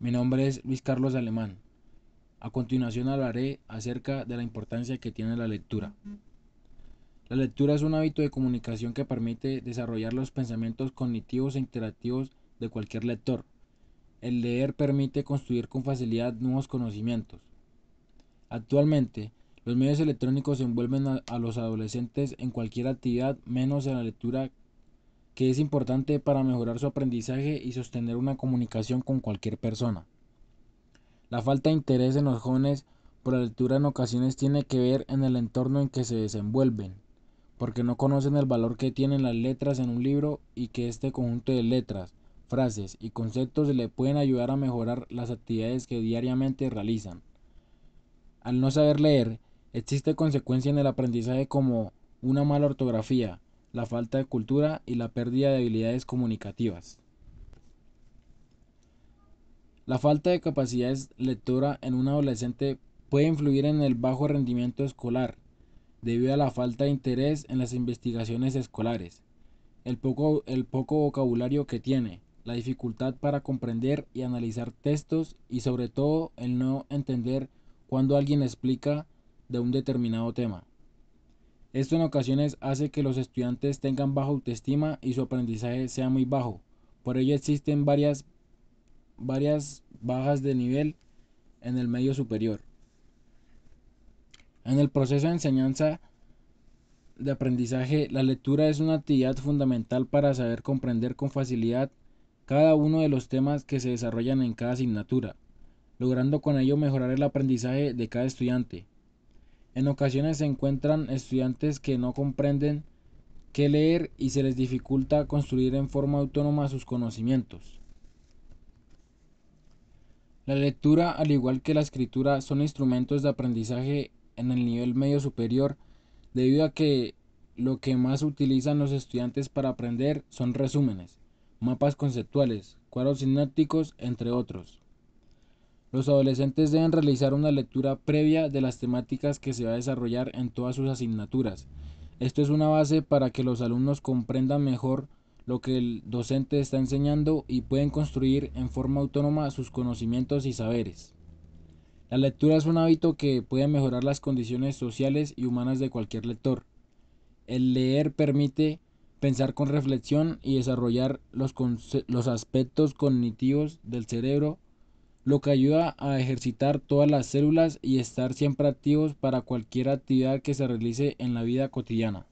Mi nombre es Luis Carlos Alemán. A continuación hablaré acerca de la importancia que tiene la lectura. La lectura es un hábito de comunicación que permite desarrollar los pensamientos cognitivos e interactivos de cualquier lector. El leer permite construir con facilidad nuevos conocimientos. Actualmente, los medios electrónicos envuelven a, los adolescentes en cualquier actividad menos en la lectura que es importante para mejorar su aprendizaje y sostener una comunicación con cualquier persona. La falta de interés en los jóvenes por la lectura en ocasiones tiene que ver en el entorno en que se desenvuelven, porque no conocen el valor que tienen las letras en un libro y que este conjunto de letras, frases y conceptos le pueden ayudar a mejorar las actividades que diariamente realizan. Al no saber leer, existe consecuencia en el aprendizaje como una mala ortografía, la falta de cultura y la pérdida de habilidades comunicativas. La falta de capacidades lectora en un adolescente puede influir en el bajo rendimiento escolar, debido a la falta de interés en las investigaciones escolares, el poco, el poco vocabulario que tiene, la dificultad para comprender y analizar textos y sobre todo el no entender cuando alguien explica de un determinado tema. Esto en ocasiones hace que los estudiantes tengan baja autoestima y su aprendizaje sea muy bajo. Por ello existen varias, varias bajas de nivel en el medio superior. En el proceso de enseñanza de aprendizaje, la lectura es una actividad fundamental para saber comprender con facilidad cada uno de los temas que se desarrollan en cada asignatura, logrando con ello mejorar el aprendizaje de cada estudiante. En ocasiones se encuentran estudiantes que no comprenden qué leer y se les dificulta construir en forma autónoma sus conocimientos. La lectura, al igual que la escritura, son instrumentos de aprendizaje en el nivel medio superior, debido a que lo que más utilizan los estudiantes para aprender son resúmenes, mapas conceptuales, cuadros sinápticos, entre otros. Los adolescentes deben realizar una lectura previa de las temáticas que se va a desarrollar en todas sus asignaturas. Esto es una base para que los alumnos comprendan mejor lo que el docente está enseñando y pueden construir en forma autónoma sus conocimientos y saberes. La lectura es un hábito que puede mejorar las condiciones sociales y humanas de cualquier lector. El leer permite pensar con reflexión y desarrollar los, los aspectos cognitivos del cerebro lo que ayuda a ejercitar todas las células y estar siempre activos para cualquier actividad que se realice en la vida cotidiana.